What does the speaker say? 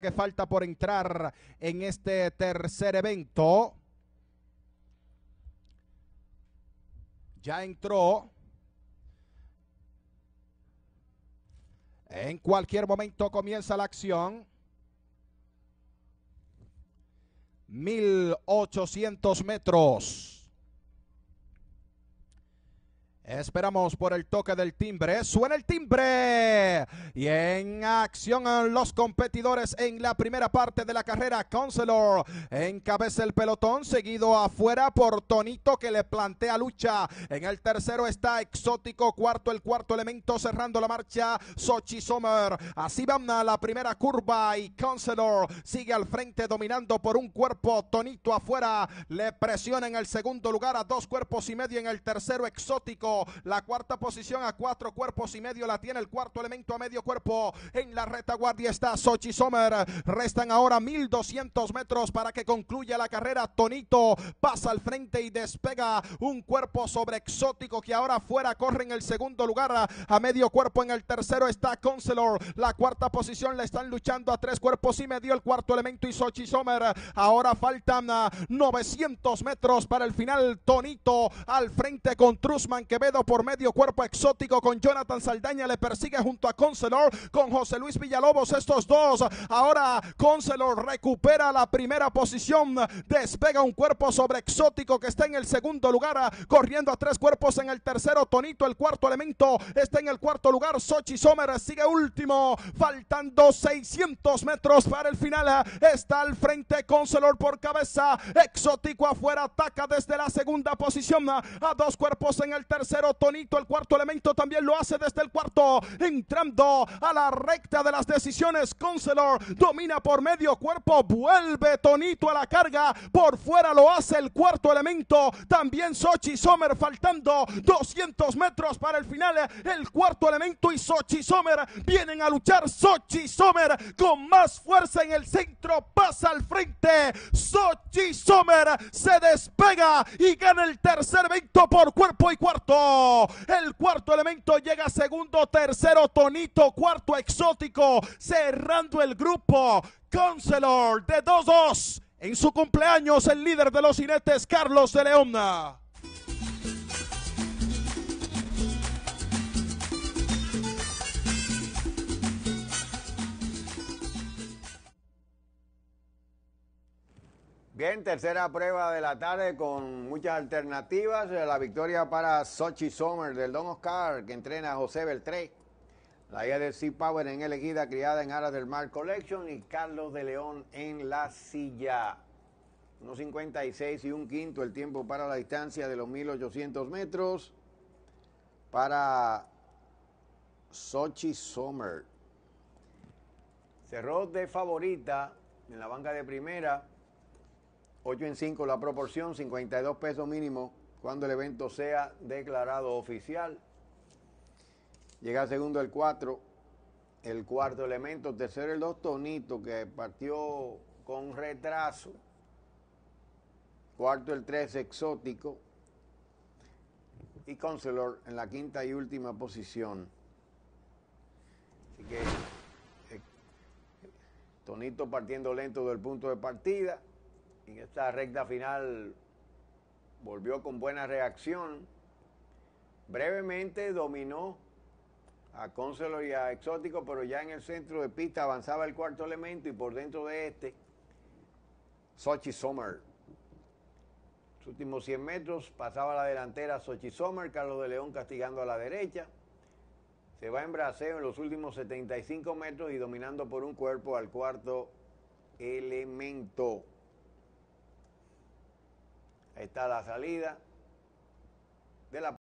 que falta por entrar en este tercer evento. Ya entró. En cualquier momento comienza la acción. 1800 metros. Esperamos por el toque del timbre. Suena el timbre. Y en acción los competidores en la primera parte de la carrera. Counselor encabeza el pelotón, seguido afuera por Tonito que le plantea lucha. En el tercero está Exótico, cuarto el cuarto elemento cerrando la marcha. Sochi Sommer. Así van a la primera curva y Counselor sigue al frente dominando por un cuerpo. Tonito afuera le presiona en el segundo lugar a dos cuerpos y medio en el tercero Exótico. La cuarta posición a cuatro cuerpos y medio la tiene el cuarto elemento a medio cuerpo. En la retaguardia está Sochi Sommer. Restan ahora 1200 metros para que concluya la carrera. Tonito pasa al frente y despega un cuerpo sobre exótico que ahora fuera corre en el segundo lugar. A medio cuerpo en el tercero está Concelor. La cuarta posición la están luchando a tres cuerpos y medio. El cuarto elemento y Sochi Sommer. Ahora faltan 900 ah, metros para el final. Tonito al frente con Trusman que ve por medio cuerpo exótico con Jonathan Saldaña. Le persigue junto a Concelor con José Luis Villalobos. Estos dos. Ahora Concelor recupera la primera posición. Despega un cuerpo sobre exótico que está en el segundo lugar. Corriendo a tres cuerpos en el tercero. Tonito, el cuarto elemento, está en el cuarto lugar. Sochi Sommer sigue último. Faltando 600 metros para el final. Está al frente Concelor por cabeza. Exótico afuera. Ataca desde la segunda posición. A dos cuerpos en el tercero. Pero Tonito, el cuarto elemento también lo hace desde el cuarto, entrando a la recta de las decisiones. conselor domina por medio cuerpo, vuelve Tonito a la carga, por fuera lo hace el cuarto elemento. También Sochi Sommer faltando 200 metros para el final. El cuarto elemento y Sochi Sommer vienen a luchar. Sochi Sommer con más fuerza en el centro, pasa al frente. Sochi Sommer se despega y gana el tercer evento por cuerpo y cuarto. El cuarto elemento llega segundo, tercero Tonito, cuarto exótico, cerrando el grupo. Counselor de 2-2. En su cumpleaños, el líder de los jinetes, Carlos de Leona. Bien, tercera prueba de la tarde con muchas alternativas. Eh, la victoria para Sochi Sommer del Don Oscar, que entrena a José Beltré. La hija de Sea Power en elegida, criada en aras del Mar Collection. Y Carlos de León en la silla. 1.56 y un quinto el tiempo para la distancia de los 1.800 metros. Para Sochi Sommer. Cerró de favorita en la banca de primera 8 en 5 la proporción, 52 pesos mínimo cuando el evento sea declarado oficial. Llega segundo el 4, el cuarto elemento, tercero el 2 Tonito que partió con retraso. Cuarto el 3 exótico y Conselor en la quinta y última posición. Así que eh, Tonito partiendo lento del punto de partida en esta recta final volvió con buena reacción. Brevemente dominó a Consuelo y a Exótico, pero ya en el centro de pista avanzaba el cuarto elemento y por dentro de este, Sochi Sommer. Los últimos 100 metros pasaba la delantera Sochi Sommer, Carlos de León castigando a la derecha. Se va en braseo en los últimos 75 metros y dominando por un cuerpo al cuarto elemento está la salida de la